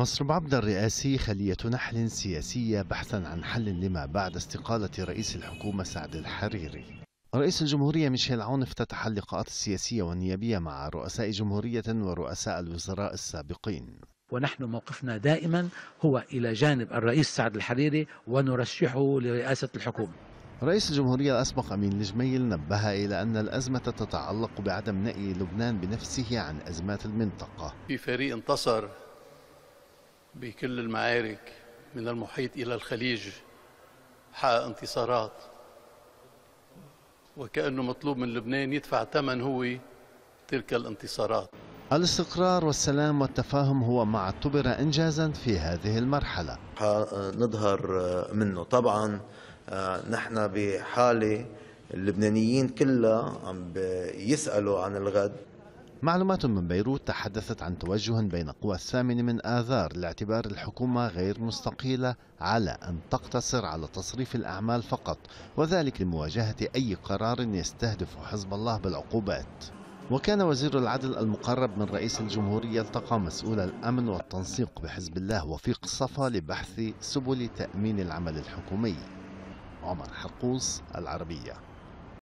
مصر بعبد الرئاسي خلية نحل سياسية بحثا عن حل لما بعد استقالة رئيس الحكومة سعد الحريري رئيس الجمهورية ميشيل عون افتتح اللقاءات السياسية والنيابية مع رؤساء جمهورية ورؤساء الوزراء السابقين ونحن موقفنا دائما هو إلى جانب الرئيس سعد الحريري ونرشحه لرئاسة الحكومة رئيس الجمهورية الأسبق أمين الجميل نبه إلى أن الأزمة تتعلق بعدم نأي لبنان بنفسه عن أزمات المنطقة في فريق انتصر بكل المعارك من المحيط إلى الخليج حقق انتصارات وكأنه مطلوب من لبنان يدفع ثمن هو تلك الانتصارات الاستقرار والسلام والتفاهم هو ما اعتبر إنجازا في هذه المرحلة نظهر منه طبعا نحن بحالة اللبنانيين كلها عم بيسألوا عن الغد معلومات من بيروت تحدثت عن توجه بين قوى الثامن من آذار لاعتبار الحكومة غير مستقيلة على أن تقتصر على تصريف الأعمال فقط وذلك لمواجهة أي قرار يستهدف حزب الله بالعقوبات وكان وزير العدل المقرب من رئيس الجمهورية التقى مسؤول الأمن والتنسيق بحزب الله وفيق صفا لبحث سبل تأمين العمل الحكومي عمر حقوس العربية